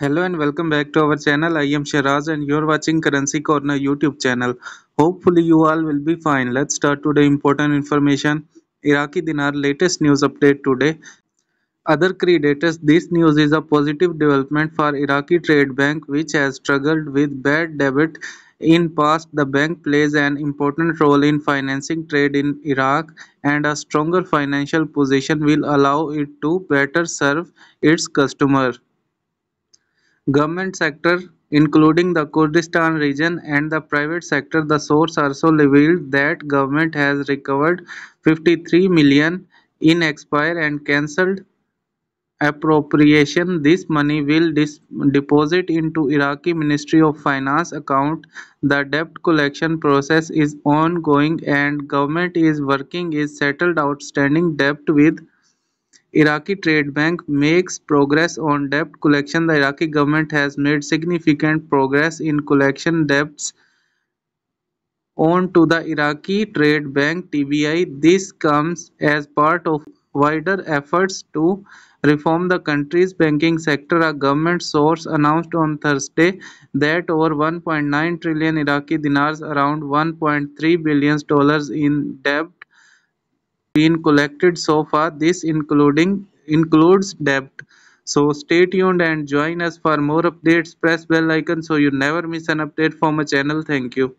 Hello and welcome back to our channel. I am Shiraz and you're watching Currency Corner YouTube channel. Hopefully you all will be fine. Let's start today important information. Iraqi dinar latest news update today. Other creditors, this news is a positive development for Iraqi Trade Bank which has struggled with bad debt in past the bank plays an important role in financing trade in Iraq and a stronger financial position will allow it to better serve its customer. Government sector including the Kurdistan region and the private sector the source also revealed that government has recovered 53 million in expired and cancelled appropriation this money will deposit into iraqi ministry of finance account the debt collection process is ongoing and government is working is settled outstanding debt with Iraqi Trade Bank makes progress on debt collection. The Iraqi government has made significant progress in collection debts on to the Iraqi Trade Bank TBI. This comes as part of wider efforts to reform the country's banking sector. A government source announced on Thursday that over 1.9 trillion Iraqi dinars, around 1.3 billion dollars in debt been collected so far. This including includes debt. So stay tuned and join us for more updates. Press bell icon so you never miss an update from our channel. Thank you.